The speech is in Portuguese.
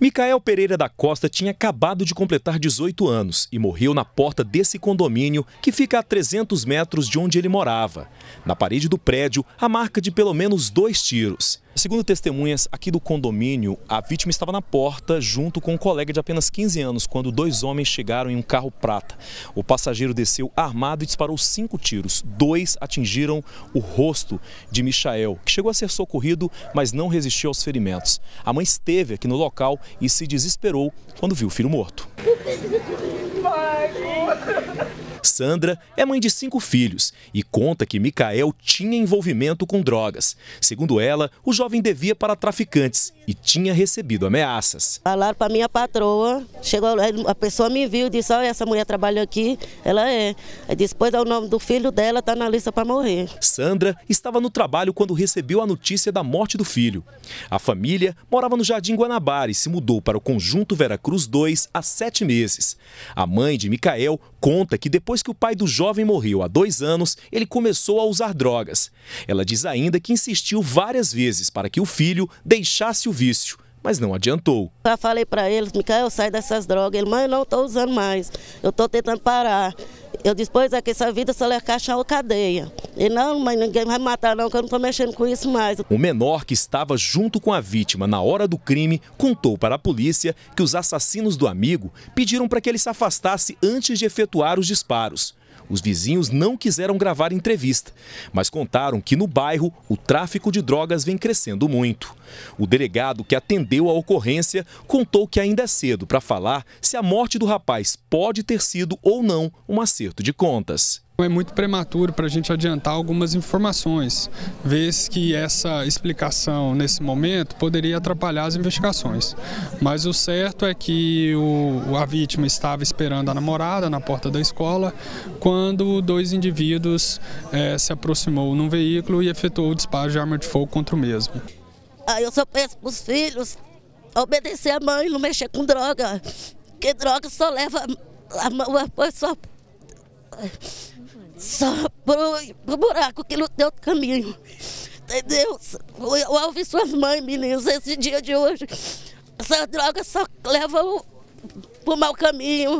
Micael Pereira da Costa tinha acabado de completar 18 anos e morreu na porta desse condomínio que fica a 300 metros de onde ele morava. Na parede do prédio, a marca de pelo menos dois tiros. Segundo testemunhas aqui do condomínio, a vítima estava na porta junto com um colega de apenas 15 anos quando dois homens chegaram em um carro prata. O passageiro desceu armado e disparou cinco tiros. Dois atingiram o rosto de Michael, que chegou a ser socorrido, mas não resistiu aos ferimentos. A mãe esteve aqui no local e se desesperou quando viu o filho morto. Sandra é mãe de cinco filhos e conta que Micael tinha envolvimento com drogas. Segundo ela, o jovem devia para traficantes e tinha recebido ameaças. Falaram para minha patroa, chegou, a pessoa me viu e disse, olha, essa mulher trabalha aqui, ela é. Aí depois é, o nome do filho dela, está na lista para morrer. Sandra estava no trabalho quando recebeu a notícia da morte do filho. A família morava no Jardim Guanabara e se mudou para o Conjunto Veracruz 2 há sete meses. A mãe de Micael conta que depois que o pai do jovem morreu há dois anos, ele começou a usar drogas. Ela diz ainda que insistiu várias vezes para que o filho deixasse o vício, mas não adiantou. Eu falei para ele, Micael, sai dessas drogas. Ele, mãe, eu não estou usando mais, eu estou tentando parar. Eu disse, pois é que essa vida só a caixa ou cadeia. E não, mas ninguém vai me matar não, que eu não estou mexendo com isso mais. O menor que estava junto com a vítima na hora do crime contou para a polícia que os assassinos do amigo pediram para que ele se afastasse antes de efetuar os disparos os vizinhos não quiseram gravar entrevista, mas contaram que no bairro o tráfico de drogas vem crescendo muito. O delegado que atendeu a ocorrência contou que ainda é cedo para falar se a morte do rapaz pode ter sido ou não um acerto de contas. É muito prematuro para a gente adiantar algumas informações, vez que essa explicação nesse momento poderia atrapalhar as investigações. Mas o certo é que o, a vítima estava esperando a namorada na porta da escola quando dois indivíduos é, se aproximou num veículo e efetuou o disparo de arma de fogo contra o mesmo. Aí eu só peço para os filhos obedecer a mãe, não mexer com droga, porque droga só leva a, mão, a, só pro, pro buraco que tem outro caminho. Entendeu? Eu, eu ouvi suas mães, meninos, esse dia de hoje. Essa droga só leva o, pro mau caminho.